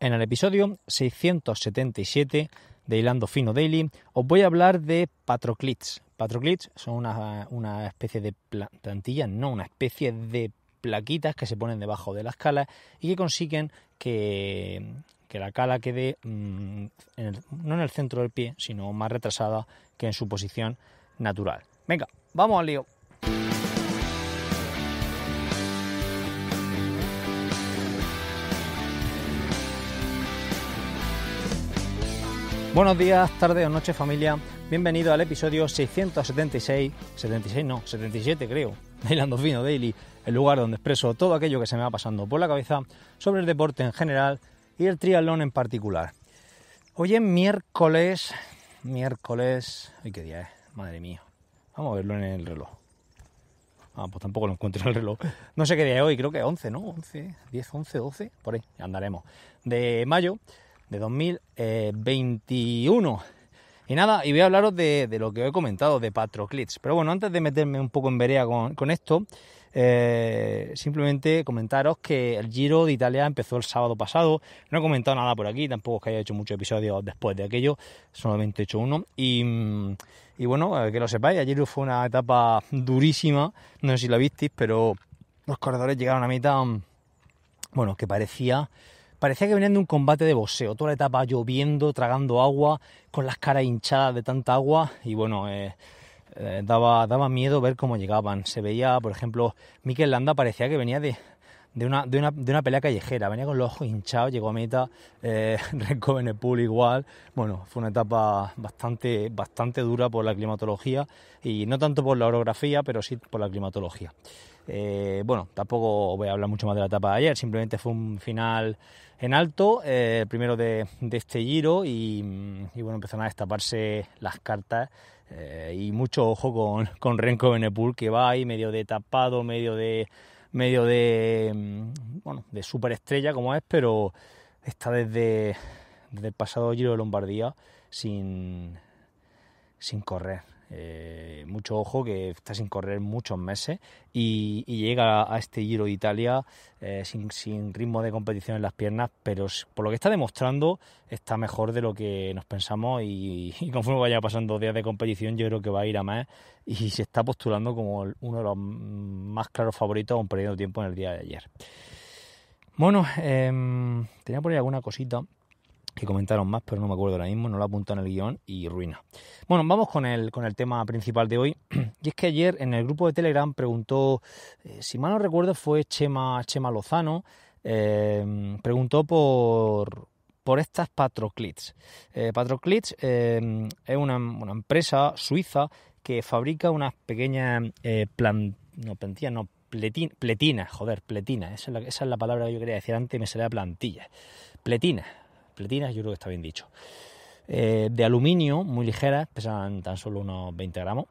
En el episodio 677 de Hilando Fino Daily os voy a hablar de patroclits. Patroclits son una, especie de plantillas, no, una especie de plaquitas que se ponen debajo de las calas y que consiguen que, la cala quede mm, no en el centro del pie, sino más retrasada que en su posición natural. Venga, vamos al lío. Buenos días, tarde o noche familia. Bienvenido al episodio 676, 76 no, 77 creo, Bailando Fino Daily, el lugar donde expreso todo aquello que se me va pasando por la cabeza sobre el deporte en general y el triatlón en particular. Hoy es miércoles, miércoles, ay qué día es, madre mía. Vamos a verlo en el reloj. Ah, pues tampoco lo encuentro en el reloj. No sé qué día es hoy, creo que 11, ¿no? 11, 10, 11, 12, por ahí, andaremos. De mayo de 2021. Eh, y nada, y voy a hablaros de, lo que he comentado, de Patroclits. Pero bueno, antes de meterme un poco en verea con, esto, eh, simplemente comentaros que el Giro de Italia empezó el sábado pasado. No he comentado nada por aquí, tampoco es que haya hecho muchos episodios después de aquello, solamente he hecho uno. Y, bueno, que lo sepáis, ayer fue una etapa durísima, no sé si la visteis, pero los corredores llegaron a mitad, bueno, que parecía Parecía que venían de un combate de boxeo, toda la etapa lloviendo, tragando agua, con las caras hinchadas de tanta agua y bueno, eh, eh, daba, miedo ver cómo llegaban. Se veía, por ejemplo, Mikel Landa parecía que venía de, una, pelea callejera. Venía con los ojos hinchados, llegó a meta, el eh, pool igual. Bueno, fue una etapa bastante, bastante dura por la climatología y no tanto por la orografía, pero sí por la climatología. Eh, bueno, tampoco voy a hablar mucho más de la etapa de ayer, simplemente fue un final en alto, el eh, primero de, este giro y, mm, bueno, empezaron a destaparse las cartas eh, y mucho ojo con, Renko Benepul que va ahí medio de tapado, medio de, medio de, mm, bueno, de superestrella como es, pero está desde, desde el pasado giro de Lombardía sin, sin correr. Eh, mucho ojo que está sin correr muchos meses y, llega a este Giro de Italia eh, sin, ritmo de competición en las piernas, pero por lo que está demostrando está mejor de lo que nos pensamos y, conforme vaya pasando días de competición yo creo que va a ir a más y se está postulando como uno de los más claros favoritos a un tiempo en el día de ayer. Bueno, em, tenía por ahí alguna cosita que comentaron más, pero no me acuerdo ahora mismo, no lo apuntan en el guión y ruina. Bueno, vamos con el, con el tema principal de hoy. Y es que ayer en el grupo de Telegram preguntó, eh, si mal no recuerdo, fue Chema, Chema Lozano, eh, preguntó por, por estas Patroclits. Eh, Patroclits es una, empresa suiza que fabrica unas pequeñas plantillas, no, no, joder, pletina, esa es, la, esa es la palabra que yo quería decir antes, y me salía plantilla, pletinas pletinas, yo creo que está bien dicho. Eh, de aluminio, muy ligeras, pesan tan solo unos 20 gramos.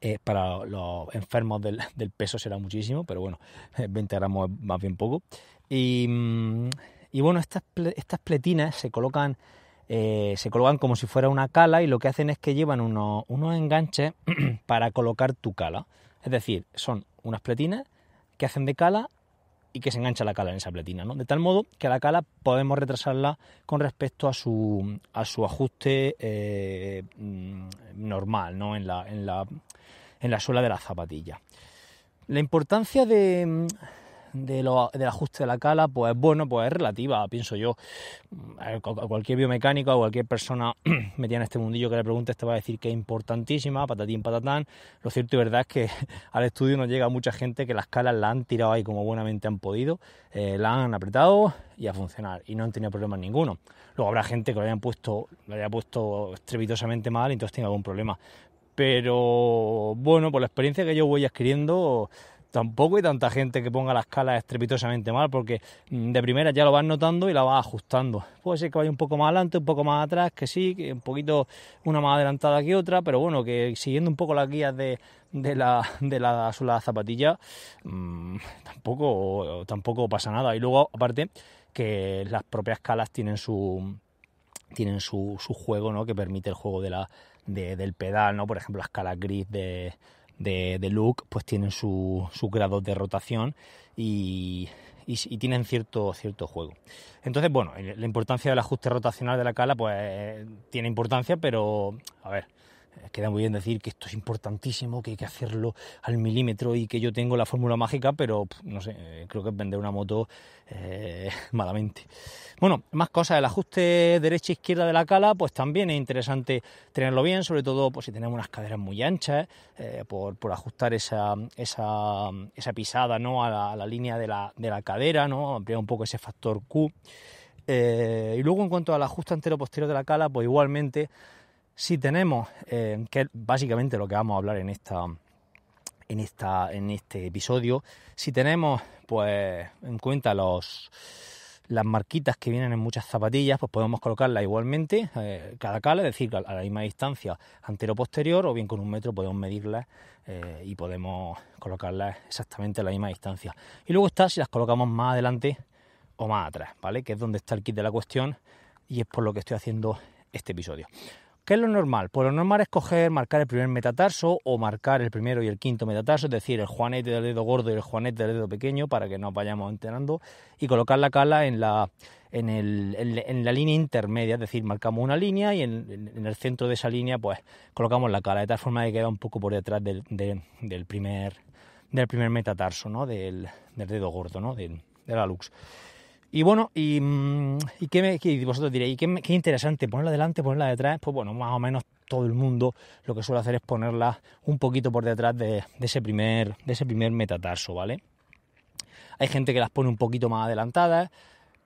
Eh, para los enfermos del, peso será muchísimo, pero bueno, 20 eh, gramos es más bien poco. Y, mm, bueno, estas, estas pletinas se colocan, se colocan como si fuera una cala y lo que hacen es que llevan unos, unos enganches para colocar tu cala. Es decir, son unas pletinas que hacen de cala y que se engancha la cala en esa platina, ¿no? De tal modo que la cala podemos retrasarla con respecto a su, a su ajuste eh, mm, normal, ¿no? En la, en, la, en la suela de la zapatilla. La importancia de, de del ajuste de la cala, pues bueno, pues es relativa, pienso yo. A cualquier biomecánico, a cualquier persona metida en este mundillo que le pregunte, te va a decir que es importantísima, patatín, patatán. Lo cierto y verdad es que al estudio nos llega mucha gente que las calas la han tirado ahí como buenamente han podido, eh, la han apretado y a funcionar, y no han tenido problemas ninguno. Luego habrá gente que lo hayan puesto, lo haya puesto estrepitosamente mal y entonces tenga algún problema. Pero bueno, por la experiencia que yo voy adquiriendo, tampoco hay tanta gente que ponga la escala estrepitosamente mal, porque mm, de primera ya lo vas notando y la vas ajustando. Puede ser que vaya un poco más adelante, un poco más atrás, que sí, que un poquito una más adelantada que otra, pero bueno, que siguiendo un poco las guías de, de la, zapatilla, mm, tampoco, tampoco pasa nada. Y luego, aparte, que las propias escalas tienen su tienen su, juego, ¿no? Que permite el juego de la, del pedal, ¿no? Por ejemplo, la escala gris de de, look, pues tienen sus su grados de rotación y, y, tienen cierto, cierto juego. Entonces, bueno, la importancia del ajuste rotacional de la cala pues eh, tiene importancia, pero a ver, eh, queda muy bien decir que esto es importantísimo, que hay que hacerlo al milímetro y que yo tengo la fórmula mágica, pero no sé, eh, creo que es vender una moto eh, malamente. Bueno, más cosas, el ajuste derecha-izquierda de la cala, pues también es interesante tenerlo bien, sobre todo pues, si tenemos unas caderas muy anchas, por, por, ajustar esa, esa, esa pisada ¿no? a, la, línea de la, de la cadera, ¿no? ampliar un poco ese factor Q. y luego en cuanto al ajuste antero posterior de la cala, pues igualmente si tenemos, eh, que es básicamente lo que vamos a hablar en esta, en, esta, en este episodio, si tenemos pues en cuenta los, las marquitas que vienen en muchas zapatillas, pues podemos colocarlas igualmente eh, cada cala, es decir, a la misma distancia antero-posterior, o bien con un metro podemos medirlas eh, y podemos colocarlas exactamente a la misma distancia. Y luego está si las colocamos más adelante o más atrás, ¿vale? Que es donde está el kit de la cuestión y es por lo que estoy haciendo este episodio. ¿Qué es lo normal? Pues lo normal es coger, marcar el primer metatarso o marcar el primero y el quinto metatarso, es decir, el juanete del dedo gordo y el juanete del dedo pequeño para que nos vayamos enterando y colocar la cala en la, en, la línea intermedia, es decir, marcamos una línea y en, el centro de esa línea pues colocamos la cala, de tal forma que queda un poco por detrás del, primer, del primer metatarso, ¿no? del, del dedo gordo, ¿no? de la lux. Y bueno, y, mm, qué vosotros diréis, qué, interesante, ponerla adelante ponerla detrás. Pues bueno, más o menos todo el mundo lo que suele hacer es ponerla un poquito por detrás de, ese, primer, de ese primer metatarso, ¿vale? Hay gente que las pone un poquito más adelantadas,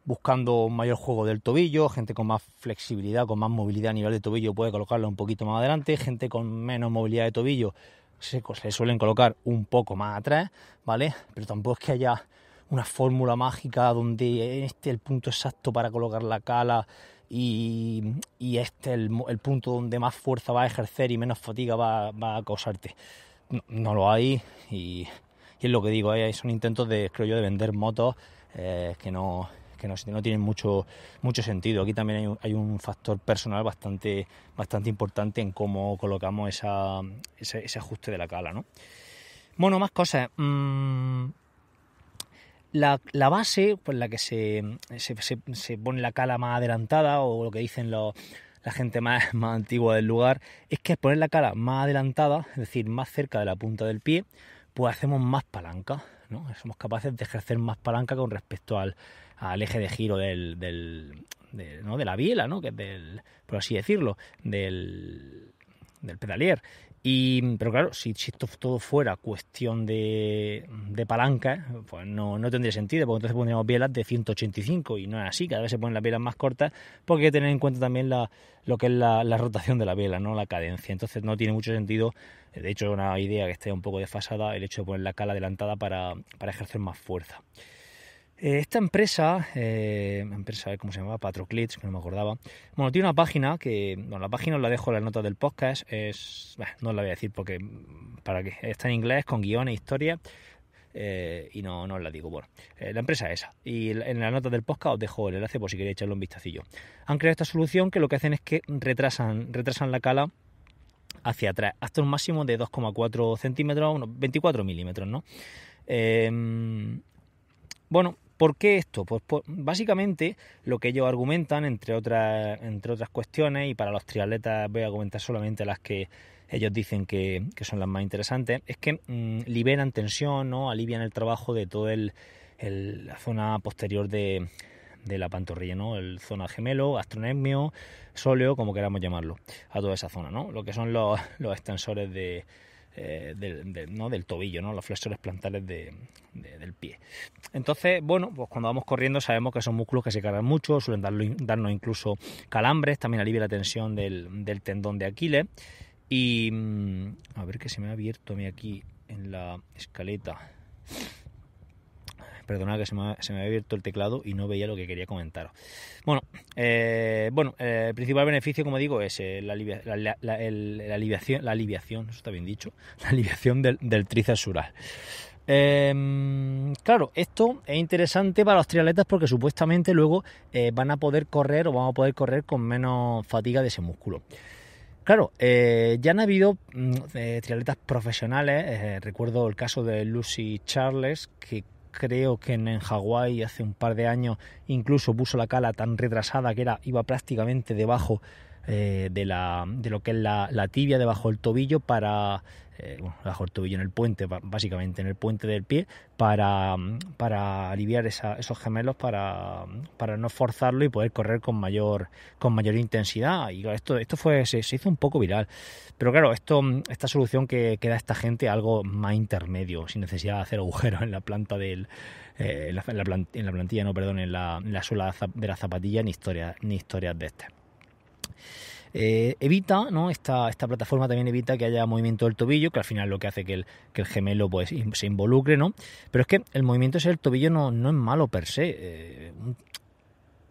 buscando un mayor juego del tobillo, gente con más flexibilidad, con más movilidad a nivel de tobillo puede colocarla un poquito más adelante, gente con menos movilidad de tobillo se suelen colocar un poco más atrás, ¿vale? Pero tampoco es que haya una fórmula mágica donde este es el punto exacto para colocar la cala y, este es el, punto donde más fuerza va a ejercer y menos fatiga va, a causarte. No, lo hay y, es lo que digo, ¿eh? son intentos de, de vender motos eh, que no no, tienen mucho, mucho sentido. Aquí también hay un, factor personal bastante, bastante importante en cómo colocamos ese, ajuste de la cala. ¿no? Bueno, más cosas. Mm, la, base por la que se, se, pone la cala más adelantada, o lo que dicen la gente más, más antigua del lugar, es que al poner la cala más adelantada, es decir, más cerca de la punta del pie, pues hacemos más palanca, ¿no? Somos capaces de ejercer más palanca con respecto al, al eje de giro del, del de, ¿no? de la biela, ¿no? que del, por así decirlo, del, del pedalier. Y, pero claro, si, esto todo fuera cuestión de, palanca, pues no, tendría sentido, porque entonces pondríamos bielas de 185 y no es así, cada vez se ponen las bielas más cortas, porque hay que tener en cuenta también lo que es la, rotación de la biela, no la cadencia. Entonces no tiene mucho sentido, de hecho es una idea que esté un poco desfasada, el hecho de poner la cala adelantada para ejercer más fuerza. Eh, esta empresa, eh, empresa, ¿cómo se llamaba? Patroclits, que no me acordaba. Bueno, tiene una página que, bueno, la página os la dejo en las notas del podcast, es, no os la voy a decir porque, ¿para que Está en inglés, con guión e historia eh, y no, no os la digo. Bueno, la empresa es esa. Y en las nota del podcast os dejo el enlace por si queréis echarle un vistacillo. Han creado esta solución que lo que hacen es que retrasan, retrasan la cala hacia atrás, hasta un máximo de 2,4 centímetros, unos 24 milímetros, ¿no? Em, bueno, ¿Por qué esto? Pues, pues, básicamente lo que ellos argumentan, entre otras, entre otras cuestiones, y para los triatletas voy a comentar solamente las que ellos dicen que, son las más interesantes, es que mm, liberan tensión, ¿no? alivian el trabajo de toda la zona posterior de, la pantorrilla, ¿no? El zona gemelo, astronemio, sóleo, como queramos llamarlo, a toda esa zona, ¿no? Lo que son los, los extensores de, eh, del, ¿no? del tobillo, ¿no? los flexores plantares del pie. Entonces, bueno, pues cuando vamos corriendo sabemos que son músculos que se cargan mucho, suelen darnos incluso calambres, también alivia la tensión del, tendón de Aquiles. Y mm, a ver que se me ha abierto aquí en la escaleta. Perdonad que se me, había abierto el teclado y no veía lo que quería comentar. Bueno, eh, bueno eh, el principal beneficio, como digo, es eh, la, aliviación, la aliviación, eso está bien dicho, la aliviación del, del sural. Em, claro, esto es interesante para los triatletas porque supuestamente luego van a poder correr o van a poder correr con menos fatiga de ese músculo. Claro, ya han habido mm, triatletas profesionales, recuerdo el caso de Lucy Charles, que creo que en, Hawái hace un par de años incluso puso la cala tan retrasada que era iba prácticamente debajo eh, de, la, de, lo que es la, tibia debajo del tobillo para eh, bueno, bajo el tobillo en el puente, básicamente en el puente del pie, para, para aliviar esos gemelos, para, no forzarlo y poder correr con mayor, con mayor intensidad. Y esto, esto fue, se, se hizo un poco viral. Pero claro, esto, esta solución que, que, da esta gente algo más intermedio, sin necesidad de hacer agujeros en la planta del. Eh, en, la, en, la plantilla, no, perdón, en la, suela de la zapatilla, ni historias ni historias de este. Eh, evita, ¿no? Esta, esta plataforma también evita que haya movimiento del tobillo, que al final lo que hace que el, gemelo pues, se involucre, ¿no? Pero es que el movimiento es del tobillo no, no es malo per se. Eh,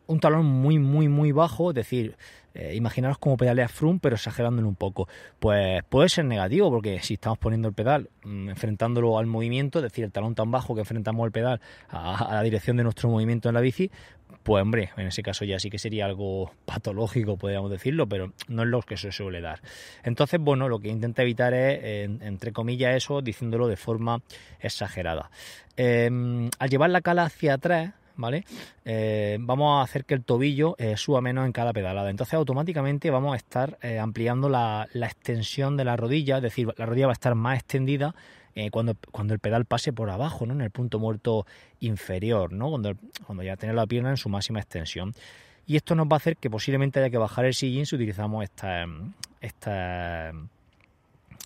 un, talón muy, muy, muy bajo, es decir, eh, imaginaros como pedalear Froome, pero exagerándolo un poco. Pues puede ser negativo, porque si estamos poniendo el pedal, mm, enfrentándolo al movimiento, es decir, el talón tan bajo que enfrentamos el pedal a, la dirección de nuestro movimiento en la bici, pues hombre, en ese caso ya sí que sería algo patológico, podríamos decirlo, pero no es lo que se suele dar. Entonces, bueno, lo que intenta evitar es, entre comillas, eso, diciéndolo de forma exagerada. Em, al llevar la cala hacia atrás, ¿vale? Eh, vamos a hacer que el tobillo eh, suba menos en cada pedalada. Entonces automáticamente vamos a estar eh, ampliando la, la, extensión de la rodilla, es decir, la rodilla va a estar más extendida eh, cuando, cuando el pedal pase por abajo, ¿no? en el punto muerto inferior, ¿no? cuando, ya tener la pierna en su máxima extensión. Y esto nos va a hacer que posiblemente haya que bajar el sillín si utilizamos estas esta,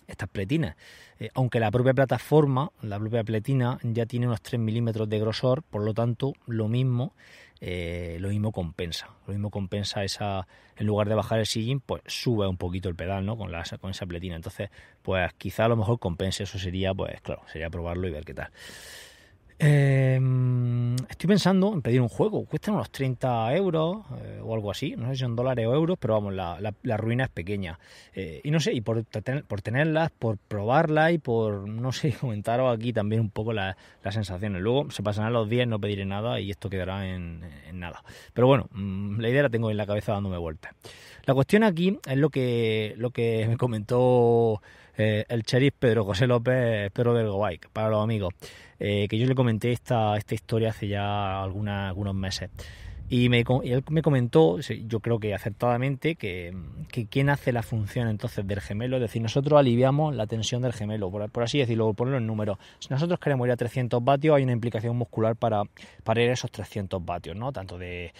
estas pletinas. Eh, aunque la propia plataforma, la propia pletina, ya tiene unos 3 milímetros de grosor, por lo tanto, lo mismo eh, lo mismo compensa. Lo mismo compensa esa. En lugar de bajar el sillín, pues sube un poquito el pedal, ¿no? Con, la, con esa pletina. Entonces, pues quizá a lo mejor compense. Eso sería, pues claro, sería probarlo y ver qué tal. Eh, estoy pensando en pedir un juego. cuesta unos 30 euros eh, o algo así. No sé si son dólares o euros, pero vamos, la, ruina es pequeña. Eh, y no sé, y por, por tenerlas, por probarlas y por, no sé, comentaros aquí también un poco las sensaciones. Luego se pasarán los días, no pediré nada y esto quedará en, nada. Pero bueno, mm, la idea la tengo en la cabeza dándome vueltas. La cuestión aquí es lo que, lo que me comentó eh, el cheris Pedro José López, Pedro del Gobike, para los amigos. Eh, que yo le comenté esta, esta historia hace ya alguna, algunos meses. Y, me, él me comentó, yo creo que acertadamente, que, que quién hace la función entonces del gemelo. Es decir, nosotros aliviamos la tensión del gemelo, por, así decirlo, ponerlo en números. Si nosotros queremos ir a 300 vatios, hay una implicación muscular para, para ir a esos 300 vatios, ¿no? Tanto de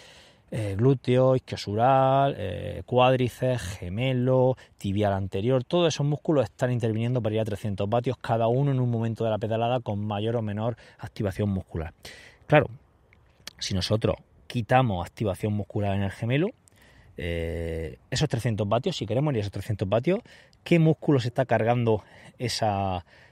eh, glúteo, isquiosural, eh, cuádriceps, gemelo, tibial anterior, todos esos músculos están interviniendo para ir a 300 vatios cada uno en un momento de la pedalada con mayor o menor activación muscular. Claro, si nosotros quitamos activación muscular en el gemelo, eh, esos 300 vatios, si queremos ir a esos 300 vatios, ¿qué músculo se está cargando ese,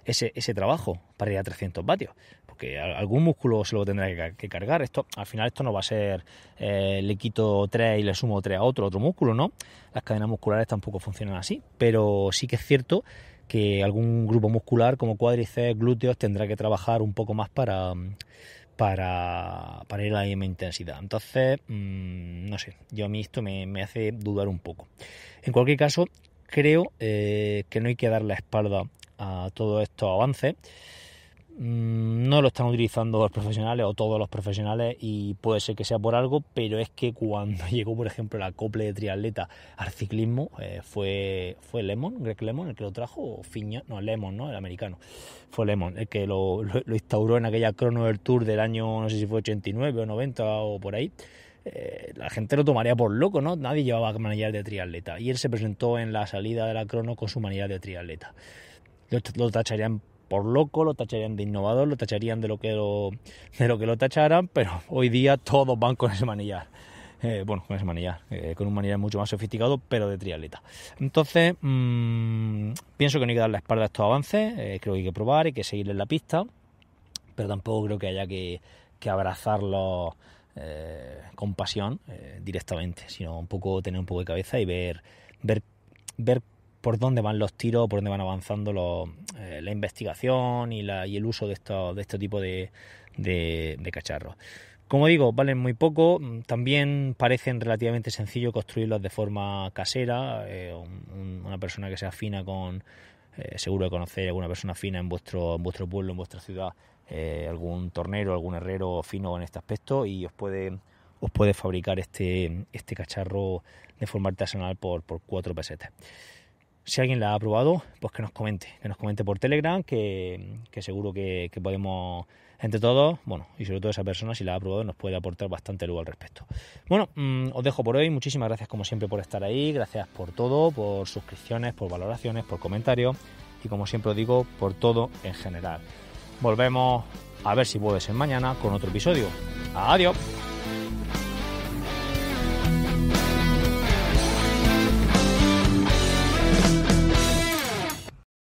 ese, trabajo para ir a 300 vatios? que algún músculo se lo tendrá que cargar. Esto, al final esto no va a ser eh, le quito 3 y le sumo tres a otro, otro músculo, ¿no? Las cadenas musculares tampoco funcionan así, pero sí que es cierto que algún grupo muscular como cuádriceps, glúteos, tendrá que trabajar un poco más para, para, para ir a la intensidad. Entonces, mm, no sé, yo a mí esto me, hace dudar un poco. En cualquier caso, creo eh, que no hay que dar la espalda a todos estos avances. Mm, no lo están utilizando los profesionales o todos los profesionales y puede ser que sea por algo, pero es que cuando llegó, por ejemplo, la acople de triatleta al ciclismo, eh, fue, Lemon, Greg Lemon el que lo trajo, o no, Lemon, ¿no? El americano, fue Lemon el que lo, instauró en aquella crono del Tour del año, no sé si fue 89 o 90 o por ahí. Eh, la gente lo tomaría por loco, ¿no? Nadie llevaba manillar de triatleta y él se presentó en la salida de la crono con su manillar de triatleta lo, tacharían por loco, lo tacharían de innovador, lo tacharían de lo que lo, que lo tacharan, pero hoy día todos van con ese manillar. Eh, bueno, con ese manillar, eh, con un manillar mucho más sofisticado, pero de triatleta. Entonces, mm, pienso que no hay que dar la espalda a estos avances, eh, creo que hay que probar, hay que seguirle en la pista, pero tampoco creo que haya que, que abrazarlos con pasión directamente, sino un poco tener un poco de cabeza y ver, ver, ver por dónde van los tiros, por dónde van avanzando eh, la investigación y, el uso de, de este tipo de, cacharros. Como digo, valen muy poco, también parecen relativamente sencillo construirlos de forma casera, eh, una persona que sea fina con, eh, seguro de conocer alguna persona fina en vuestro, vuestro pueblo, en vuestra ciudad, algún tornero, algún herrero fino en este aspecto y os puede, os puede fabricar este, este cacharro de forma artesanal por, por cuatro pesetas. Si alguien la ha aprobado, pues que nos comente, que nos comente por Telegram, que, seguro que, podemos, entre todos, bueno, y sobre todo esa persona, si la ha probado, nos puede aportar bastante luz al respecto. Bueno, mm, os dejo por hoy, muchísimas gracias como siempre por estar ahí, gracias por todo, por suscripciones, por valoraciones, por comentarios y como siempre os digo, por todo en general. Volvemos a ver si puede ser mañana con otro episodio. Adiós.